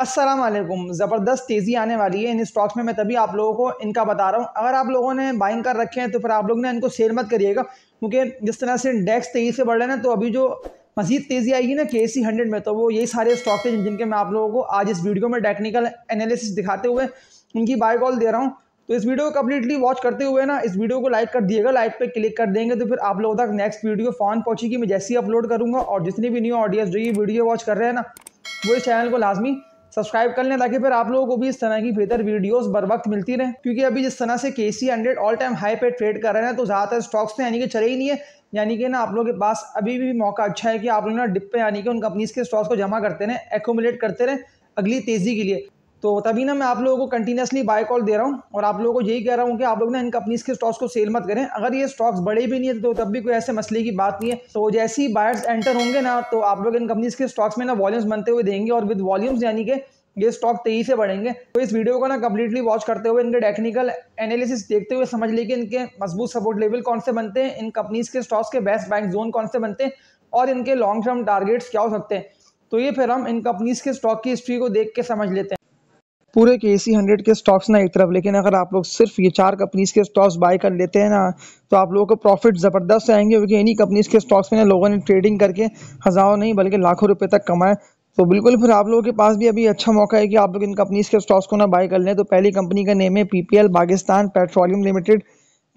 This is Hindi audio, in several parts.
असलम ज़बरदस्त तेज़ी आने वाली है इन स्टॉक्स में मैं तभी आप लोगों को इनका बता रहा हूँ अगर आप लोगों ने बाइंग कर रखे हैं तो फिर आप लोग ने इनको सेल मत करिएगा क्योंकि जिस तरह से इंडेक्स तेज़ी से बढ़ रहे हैं ना तो अभी जो मजीद तेज़ी आएगी ना के सी हंड्रेड में तो वो यही सारे स्टॉक थे जिनके मैं आप लोगों को आज इस वीडियो में टेक्निकल एनालिसिस दिखाते हुए उनकी बाय कॉल दे रहा हूँ तो इस वीडियो को कम्प्लीटली वॉच करते हुए ना इस वीडियो को लाइक कर दिएगा लाइक पे क्लिक कर देंगे तो फिर आप लोगों तक नेक्स्ट वीडियो फ़ोन पहुँचेगी मैं जैसे ही अपलोड करूँगा और जितनी भी न्यू ऑडियंस जो ये वीडियो वॉच कर रहे हैं ना वो इस चैनल को लाजमी सब्सक्राइब कर लें ताकि फिर आप लोगों को भी इस तरह की बेहतर वीडियोस बर वक्त मिलती रहे क्योंकि अभी जिस तरह से K C hundred all time high पे ट्रेड कर रहे हैं तो ज़्यादातर स्टॉक्स में तो यानी कि चले ही नहीं है यानी कि ना आप लोगों के पास अभी भी मौका अच्छा है कि आप लोग ना डिप पे यानी कि उन कंपनीज के स्टॉक्स को जमा करते रहें एकोमुलेट करते रहें अगली तेज़ी के लिए तो तभी ना मैं आप लोगों को कंटिन्यूसली बाय कॉल दे रहा हूँ और आप लोगों को यही कह रहा हूँ कि आप लोग ना इन कंपनीज के स्टॉक्स को सेल मत करें अगर ये स्टॉक्स बड़े भी नहीं है तो तब भी कोई ऐसे मसले की बात नहीं है तो जैसे ही बायर्स एंटर होंगे ना तो आप लोग इन कंपनीज के स्टॉक्स में ना वॉल्यूम्स बनते हुए देंगे और विद वॉल्यूम्स यानी कि ये स्टॉक तेजी से बढ़ेंगे तो इस वीडियो को ना कम्प्लीटली वॉच करते हुए इनके टेक्निकल एनालिसिस देखते हुए समझ लीजिए कि इनके मजबूत सपोर्ट लेवल कौन से बनते हैं इन कंपनीज के स्टॉक्स के बेस्ट बैंक जोन कौन से बनते हैं और इनके लॉन्ग टर्म टारगेट्स क्या हो सकते हैं तो ये फिर हम इन कंपनीज के स्टॉक की हिस्ट्री को देख के समझ लेते हैं पूरे के सी हंड्रेड के स्टॉक्स ना एक तरफ लेकिन अगर आप लोग सिर्फ ये चार कंपनीज के स्टॉक्स बाय कर लेते हैं ना तो आप लोगों को प्रॉफिट ज़बरदस्त आएंगे क्योंकि इन्हीं कंपनीज के स्टॉक्स में लोगों ने ट्रेडिंग करके हज़ारों नहीं बल्कि लाखों रुपए तक कमाए तो बिल्कुल फिर आप लोगों के पास भी अभी अच्छा मौका है कि आप लोग इन कंपनीज के स्टॉक्स को ना बाय कर लें तो पहली कंपनी का नेम है पीपीएल पाकिस्तान पेट्रोलियम लिमिटेड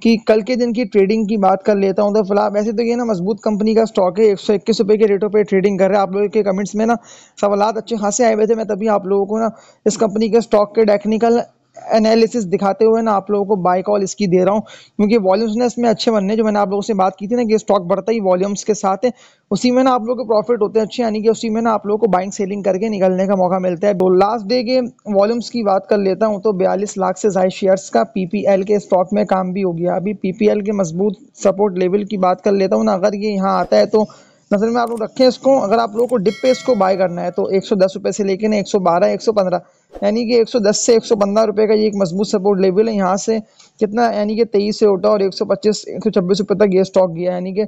कि कल के दिन की ट्रेडिंग की बात कर लेता हूँ तो फिलहाल वैसे तो ये ना मजबूत कंपनी का स्टॉक है एक सौ इक्कीस रुपये के रेटों पे ट्रेडिंग कर रहे हैं आप लोगों के कमेंट्स में ना सवाल अच्छे खासे आए हुए थे मैं तभी आप लोगों को ना इस कंपनी के स्टॉक के टेक्निकल एनालिसिस दिखाते हुए ना आप लोगों को बाय कॉल इसकी दे रहा हूँ क्योंकि वॉल्यूम्स ना इसमें अच्छे बनने जो मैंने आप लोगों से बात की थी ना कि स्टॉक बढ़ता ही वॉल्यूम्स के साथ है उसी में ना आप लोगों को प्रॉफिट होते हैं अच्छे यानी कि उसी में ना आप लोगों को बाइंग सेलिंग करके निकलने का मौका मिलता है तो लास्ट डे के वॉल्यूम्स की बात कर लेता हूँ तो बयालीस लाख से जायद शेयर्स का पी के स्टॉक में काम भी हो गया अभी पी के मजबूत सपोर्ट लेवल की बात कर लेता हूँ ना अगर ये यहाँ आता है तो नजर में आप लोग रखें इसको अगर आप लोगों को डिप पे इसको बाय करना है तो एक सौ दस रुपये से लेकर एक सौ बारह एक सौ पंद्रह यानी कि एक सौ दस से एक सौ पंद्रह रुपये का ये एक मजबूत सपोर्ट लेवल है यहाँ से कितना यानी कि तेईस से उठा और एक सौ पच्चीस एक सौ छब्बीस रुपये तक ये स्टॉक गया यानी कि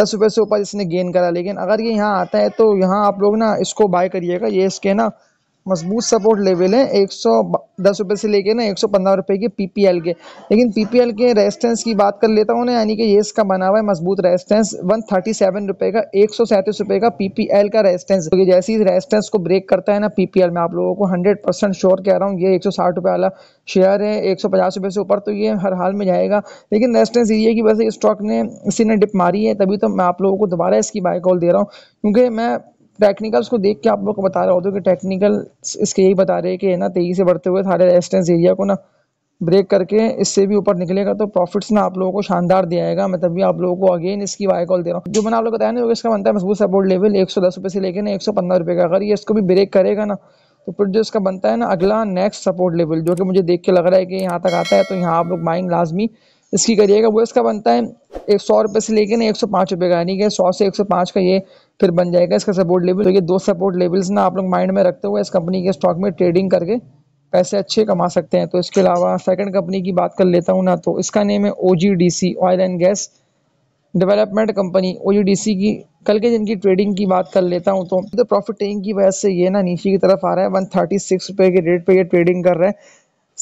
दस रुपये से ऊपर इसने गेन करा लेकिन अगर ये यहाँ आता है तो यहाँ आप लोग ना इसको बाय करिएगा ये इसके ना मजबूत सपोर्ट लेवल है एक सौ दस रुपये से लेके ना एक सौ पंद्रह रुपये के पीपीएल के लेकिन पीपीएल के रेजिस्टेंस की बात कर लेता हूँ ना यानी कि ये इसका बना हुआ है मजबूत रेजिस्टेंस वन थर्टी सेवन रुपये का एक सौ सैंतीस रुपये का पीपीएल का रेजिस्टेंस क्योंकि तो जैसे ही रेजिस्टेंस को ब्रेक करता है ना पीपीएल में आप लोगों को हंड्रेड परसेंट श्योर कह रहा हूँ ये एक सौ साठ रुपये वाला शेयर है एक सौ पचास रुपये से ऊपर तो ये हर हाल में जाएगा लेकिन रेजिस्टेंस ये है कि वैसे स्टॉक ने इसी ने डिप मारी है तभी तो मैं आप लोगों को दोबारा इसकी बाय कॉल दे रहा हूँ क्योंकि मैं टेक्निकल्स को देख के आप लोग को बता रहा तो कि टेक्निकल इसके यही बता रहे हैं कि है ना तेजी से बढ़ते हुए सारे रेजिस्टेंस एरिया को ना ब्रेक करके इससे भी ऊपर निकलेगा तो प्रॉफिट्स ना आप लोगों को शानदार दिया जाएगा मैं तभी आप लोगों को अगेन इसकी वाई कॉल दे रहा हूँ जो मैंने आप लोग बताया ना इसका बनता है मजबूत सपोर्ट लेवल एक सौ दस रुपये से लेकर ना एक सौ पंद्रह रुपये का अगर ये इसको भी ब्रेक करेगा ना तो फिर जो इसका बनता है ना अगला नेक्स्ट सपोर्ट लेवल जो कि मुझे देख के लग रहा है कि यहाँ तक आता है तो यहाँ आप लोग माइंड लाजमी इसकी करिएगा वो इसका बनता है एक सौ रुपये से लेकर ना एक सौ पाँच रुपये का यानी कि सौ से एक सौ पाँच का ये फिर बन जाएगा इसका सपोर्ट लेवल तो ये दो सपोर्ट लेवल्स ना आप लोग माइंड में रखते हुए इस कंपनी के स्टॉक में ट्रेडिंग करके पैसे अच्छे कमा सकते हैं तो इसके अलावा सेकंड कंपनी की बात कर लेता हूँ ना तो इसका नेम है ओ oil and gas development company ओ की कल के दिन की ट्रेडिंग की बात कर लेता हूँ तो, तो प्रॉफिट टेकिंग की वजह से ये ना नीचे की तरफ आ रहा है वन थर्टी सिक्स रुपये के रेट पर ये ट्रेडिंग कर रहा है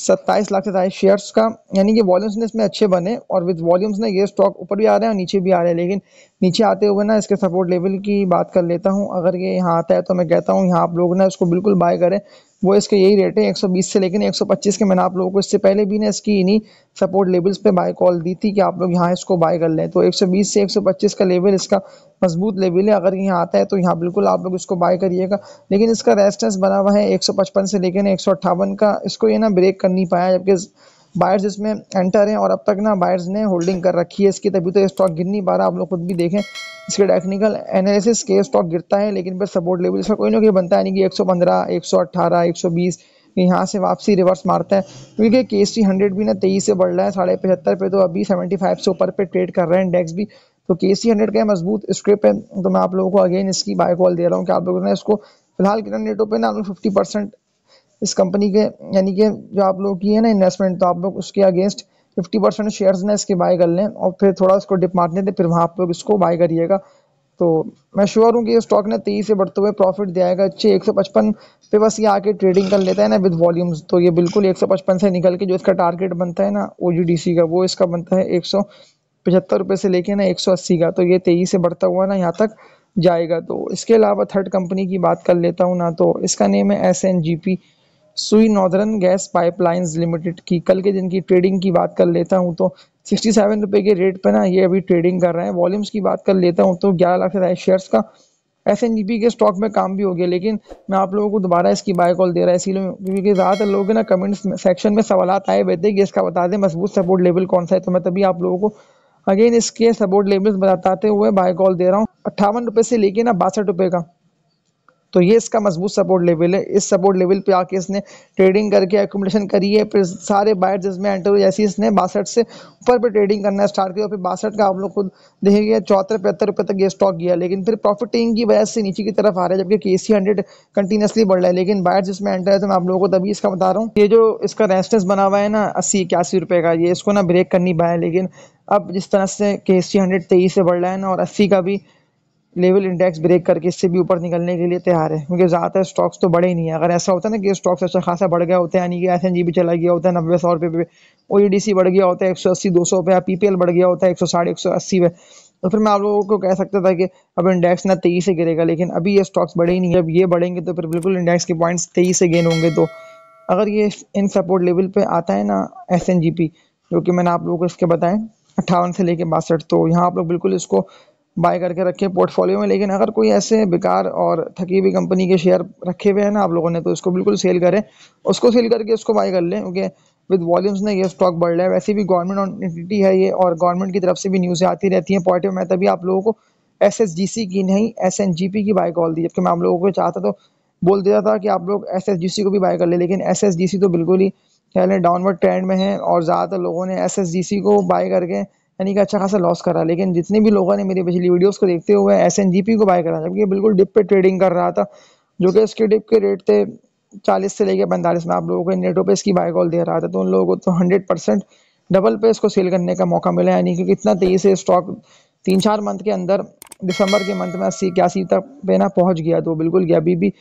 सत्ताईस लाख सत्ताईस शेयर्स का यानी कि वॉल्यूम्स ने इसमें अच्छे बने और विद वॉल्यूम्स ने ये स्टॉक ऊपर भी आ रहे हैं और नीचे भी आ रहे हैं लेकिन नीचे आते हुए ना इसके सपोर्ट लेवल की बात कर लेता हूँ अगर ये यहाँ आता है तो मैं कहता हूँ यहाँ आप लोग ना इसको बिल्कुल बाय करें वो इसके यही रेट है 120 से लेकिन 125 के मैंने आप लोगों को इससे पहले भी ना इसकी इन्हीं सपोर्ट लेवल्स पे बाय कॉल दी थी कि आप लोग यहाँ इसको बाय कर लें तो 120 से 125 का लेवल इसका मजबूत लेवल है अगर यहाँ आता है तो यहाँ बिल्कुल आप लोग इसको बाय करिएगा लेकिन इसका रेस्टेंस बना हुआ है एक से लेकर एक का इसको ये ना ब्रेक कर नहीं पाया जबकि बायर्स इसमें एंटर हैं और अब तक ना बायर्स ने होल्डिंग कर रखी है इसकी तभी तो स्टॉक गिर नहीं पा रहा आप लोग खुद भी देखें इसके टेक्निकल एनालिसिस के स्टॉक गिरता है लेकिन फिर सपोर्ट लेवल इसका कोई ना कोई बनता है यानी कि 115 118 120 यहाँ से वापसी रिवर्स मारता है क्योंकि के एस हंड्रेड भी ना तेईस से बढ़ रहा है साढ़े पचहत्तर पे तो अभी सेवेंटी फाइव से ऊपर पे ट्रेड कर रहे हैं इंडेक्स भी तो के एस हंड्रेड का मजबूत स्क्रिप है तो मैं आप लोगों को अगेन इसकी बाय कॉल दे रहा हूँ कि आप लोगों ने इसको फिलहाल किरण रेटों पर ना आप लोग फिफ्टी परसेंट इस कंपनी के यानी कि जो आप लोग की है ना इन्वेस्टमेंट तो आप लोग उसके अगेंस्ट फिफ्टी परसेंट शेयर्स ना इसके बाय कर लें और फिर थोड़ा उसको डिप मारने दें फिर वहाँ आप लोग इसको बाय करिएगा तो मैं श्योर हूँ कि ये स्टॉक ने तेजी से बढ़ते हुए प्रॉफिट दियाएगा अच्छे एक सौ पचपन पे बस ये आके ट्रेडिंग कर लेता है ना विद वॉल्यूम्स तो ये बिल्कुल एक सौ पचपन से निकल के जो इसका टारगेट बनता है ना ओ का वो इसका बनता है एक सौ पचहत्तर रुपये से लेके ना एक सौ अस्सी का तो ये तेईस से बढ़ता हुआ ना यहाँ तक जाएगा तो इसके अलावा थर्ड कंपनी की बात कर लेता हूँ ना तो इसका नेम है S N G P Sui northern gas pipelines limited की कल के दिन की ट्रेडिंग की बात कर लेता हूं तो सिक्सटी सेवन रुपये के रेट पे ना ये अभी ट्रेडिंग कर रहे हैं वॉल्यूम्स की बात कर लेता हूं तो ग्यारह लाख से शेयर्स का एस एन के स्टॉक में काम भी हो गया लेकिन मैं आप लोगों को दोबारा इसकी बाय कॉल दे रहा है इसीलिए क्योंकि ज़्यादातर लोग ना कमेंट सेक्शन में सवाल आए बैठे कि इसका बता दें मजबूत सपोर्ट लेवल कौन सा है तो मैं तभी आप लोगों को अगेन इसके सपोर्ट लेवल बताते हुए बाय कॉल दे रहा हूँ अट्ठावन रुपये से लेके ना बासठ रुपये का तो ये इसका मजबूत सपोर्ट लेवल है इस सपोर्ट लेवल पे आके इसने ट्रेडिंग करके एकोमोडेशन करी है फिर सारे बायर जिसमें एंटर हुए जैसे इसने बासठ से ऊपर पे ट्रेडिंग करना स्टार्ट किया फिर बासठ का आप लोग खुद देखेंगे चौहत्तर पचहत्तर रुपये तक ये स्टॉक गया लेकिन फिर प्रॉफिट की वजह से नीचे की तरफ आ रहा है जबकि के सी हंड्रेड कंटिन्यूसली बढ़ रहा है लेकिन बायर जिसमें एंटर है तो मैं आप लोगों को तभी इसका बता रहा हूँ ये जो इसका रेस्टेंस बना हुआ है ना अस्सी इक्यासी रुपये का ये इसको ना ब्रेक कर नहीं पाया लेकिन अब जिस तरह से के सी हंड्रेड तेईस से बढ़ रहा है ना और अस्सी का भी लेवल इंडेक्स ब्रेक करके इससे भी ऊपर निकलने के लिए तैयार है क्योंकि ज़्यादातर स्टॉक्स तो बड़े ही नहीं है अगर ऐसा होता है ना कि स्टॉक्स अच्छा खासा बढ़ गया होता है यानी कि एस एन जी भी चला गया होता है नब्बे सौ रुपये पे ओ ई डी सी बढ़ गया होता है एक सौ अस्सी दो सौ पे या पी पी एल बढ़ गया होता है एक सौ साढ़े एक सौ अस्सी में तो फिर मैं आप लोगों को कह सकता था कि अब इंडेक्स ना तेईस से गिरेगा लेकिन अभी ये स्टॉक्स बढ़े ही नहीं है अब ये बढ़ेंगे तो फिर बिल्कुल इंडेक्स के पॉइंट्स तेईस से गेन होंगे तो अगर ये इन सपोर्ट लेवल पर आता है ना एस एन जी पी जो कि मैंने आप लोगों को इसके बताएं अट्ठावन से लेके बासठ तो यहाँ आप लोग बिल्कुल इसको बाय करके रखे पोर्टफोलियो में लेकिन अगर कोई ऐसे बेकार और थकी हुई कंपनी के शेयर रखे हुए हैं ना आप लोगों ने तो इसको बिल्कुल सेल करें उसको सेल करके उसको बाय कर लें क्योंकि विद वॉल्यूम्स ने ये स्टॉक बढ़ रहा है वैसे भी गवर्नमेंट ऑनिटी है ये और गवर्नमेंट की तरफ से भी न्यूज़ें आती रहती हैं पॉजिटिव में तभी आप लोगों को एस एस जी सी की नहीं एस एन जी पी की बाय कॉल दी जबकि मैं आप लोगों को चाहता तो बोल दिया था कि आप लोग एस एस जी सी को भी बाय कर ले लेकिन एस एस जी सी तो बिल्कुल ही कह लें डाउनवर्ड ट्रेंड में है और ज़्यादातर लोगों ने एस एस जी सी को बाय करके यानी कि अच्छा खासा लॉस करा लेकिन जितने भी लोगों ने मेरी पिछली वीडियोस को देखते हुए एस एन जी पी को बाय करा जबकि बिल्कुल डिप पे ट्रेडिंग कर रहा था जो कि उसके डिप के रेट थे चालीस से लेकर पैंतालीस में आप लोगों को नेटो पे इसकी बाय कॉल दे रहा था तो उन लोगों को तो हंड्रेड परसेंट डबल पे इसको सेल करने का मौका मिला यानी कि कितना तेजी से स्टॉक तीन चार मंथ के अंदर दिसंबर के मंथ में अस्सी इक्यासी तक पे ना पहुँच गया तो बिल्कुल गया अभी भी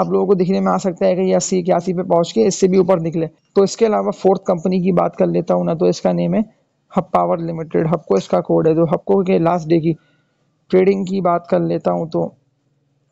आप लोगों को दिखने में आ सकता है कि ये अस्सी इक्यासी पे पहुंच के इससे भी ऊपर निकले तो इसके अलावा फोर्थ कंपनी की बात कर लेता हूँ ना तो इसका नेम है हब पावर लिमिटेड हबको इसका कोड है तो हबको के लास्ट डे की ट्रेडिंग की बात कर लेता हूँ तो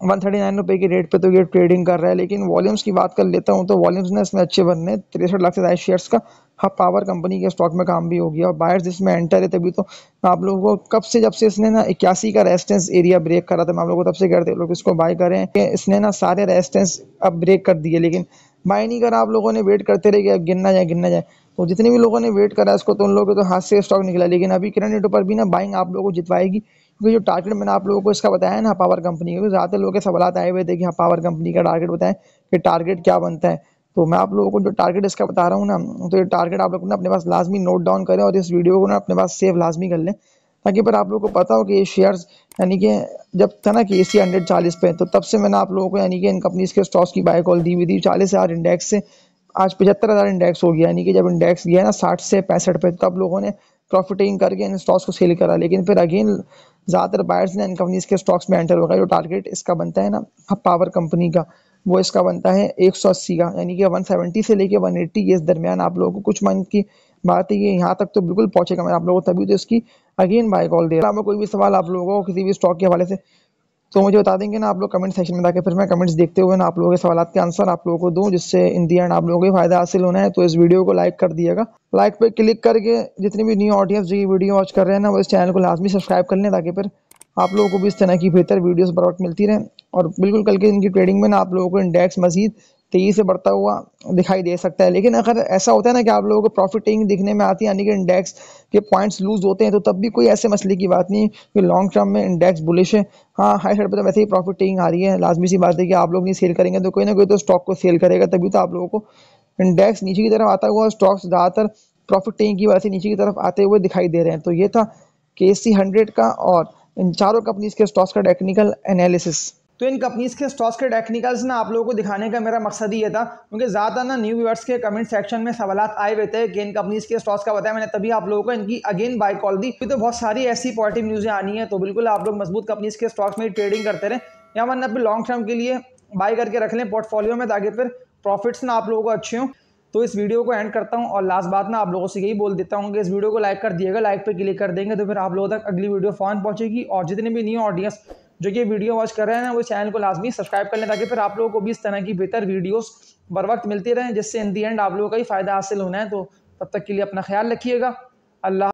वन थर्टी नाइन रुपये की रेट पे तो ये ट्रेडिंग कर रहा है लेकिन वॉल्यूम्स की बात कर लेता हूँ तो वॉल्यूम्स ने इसमें अच्छे बनने तिरसठ लाख से ज़्यादा शेयर्स का हब पावर कंपनी के स्टॉक में काम भी हो गया और बायर्स इसमें एंटर है तभी तो मैं आप लोगों को कब से जब से इसने ना इक्यासी का रेजिस्टेंस एरिया ब्रेक करा था मैं आप लोगों को तब से रहे लोग इसको बाय करें इसने ना सारे रेजिस्टेंस अब ब्रेक कर दिए लेकिन बाय नहीं करा आप लोगों ने वेट करते रहे गया गिनना जाए गिनना जाए तो जितने भी लोगों ने वेट करा इसको तो उन लोगों के तो हाथ से स्टॉक निकला लेकिन अभी किरण नेटो तो पर भी ना बाइंग आप लोगों को जितवाएगी क्योंकि जो टारगेट मैंने आप लोगों को इसका बताया ना पावर कंपनी का ज़्यादातर लोग के सवाल आए हुए थे कि हाँ पावर कंपनी का टारगेट बताएं कि टारगेट क्या बनता है तो मैं आप लोगों को जो टारगेट इसका बता रहा हूँ ना तो ये टारगेट आप लोग ना अपने पास लाजमी नोट डाउन करें और इस वीडियो को ना अपने पास सेव लाजमी कर लें ताकि पर आप लोगों को पता हो कि ये शेयर्स यानी कि जब था ना कि ए सी हंड्रेड चालीस पे तो तब से मैंने आप लोगों को यानी कि इन कंपनीज के स्टॉक्स की बाय कॉल दी हुई थी चालीस हज़ार इंडेक्स से आज पचहत्तर हज़ार इंडेक्स हो गया यानी कि जब इंडेक्स गया ना साठ से पैंसठ पे तो अब लोगों ने प्रॉफिटिंग करके इन स्टॉक्स को सेल करा लेकिन फिर अगेन ज़्यादातर बायर्स ने इन कंपनीज के स्टॉक्स में एंटर होगा जो टारगेट इसका बनता है ना पावर हाँ, कंपनी का वो इसका बनता है एक सौ अस्सी का यानी कि वन सेवेंटी से लेके वन एट्टी इस दरमियान आप लोगों को कुछ मंथ की बात है ये यहाँ तक तो बिल्कुल पहुँचेगा मैं आप लोगों को तभी तो इसकी अगेन बाय कॉल दे रहा हूँ कोई भी सवाल आप लोगों को किसी भी स्टॉक के हवाले से तो मुझे बता देंगे ना आप लोग कमेंट सेक्शन में ताकि फिर मैं कमेंट्स देखते हुए ना आप लोगों के सवाल के आंसर आप लोगों को दूँ जिससे इन दी एंड आप लोगों को फायदा हासिल होना है तो इस वीडियो को लाइक कर दिएगा लाइक पर क्लिक करके जितनी भी न्यू ऑडियंस जो वीडियो वॉच कर रहे हैं ना वो इस चैनल को लाजमी सब्सक्राइब कर लें ताकि फिर आप लोगों को भी इस तरह की बेहतर वीडियोज़ बर मिलती रहें और बिल्कुल कल के इनकी ट्रेडिंग में ना आप लोगों को इंडेक्स मजीद तेजी से बढ़ता हुआ दिखाई दे सकता है लेकिन अगर ऐसा होता है ना कि आप लोगों को प्रॉफिट दिखने में आती है यानी कि इंडेक्स के पॉइंट्स लूज होते हैं तो तब भी कोई ऐसे मसले की बात नहीं कि लॉन्ग टर्म में इंडेक्स बुलिश है हाँ हाई साइड पर तो वैसे ही प्रॉफिट आ रही है लाजमी सी बात है कि आप लोग नहीं सेल करेंगे तो कोई ना कोई तो स्टॉक को सेल करेगा तभी तो आप लोगों को इंडेक्स नीचे की तरफ आता हुआ स्टॉक्स ज़्यादातर प्रॉफिट की वजह से नीचे की तरफ आते हुए दिखाई दे रहे हैं तो ये था के सी हंड्रेड का और इन चारों कंपनीज के स्टॉक्स का टेक्निकल एनालिसिस तो इन कंपनीज़ के स्टॉक्स के टेक्निकल्स ना आप लोगों को दिखाने का मेरा मकसद ही ये था क्योंकि ज़्यादा ना न्यू व्यूअर्स के कमेंट सेक्शन में सवाल आए हुए थे कि इन कंपनीज़ के स्टॉक्स का बताया मैंने तभी आप लोगों को इनकी अगेन बाय कॉल दी तो बहुत सारी ऐसी पॉजिटिव न्यूज़ें आनी है तो बिल्कुल आप लोग मजबूत कंपनीज़ के स्टॉक्स में ट्रेडिंग करते रहें या वन अपने लॉन्ग टर्म के लिए बाय करके रख लें पोर्टफोलियो में ताकि फिर प्रॉफिट्स ना आप लोगों को अच्छे हों तो इस वीडियो को एंड करता हूँ और लास्ट बात ना आप लोगों से यही बोल देता हूँ कि इस वीडियो को लाइक कर दिएगा लाइक पे क्लिक कर देंगे तो फिर आप लोगों तक अगली वीडियो फॉन पहुँचेगी और जितने भी न्यू ऑडियंस जो ये वीडियो वॉच कर रहे हैं ना वो चैनल को लाजमी सब्सक्राइब कर लें ताकि फिर आप लोगों को भी इस तरह की बेहतर वीडियोस बर वक्त मिलती रहें जिससे इन दी एंड आप लोगों का ही फ़ायदा हासिल होना है तो तब तक के लिए अपना ख्याल रखिएगा अल्लाह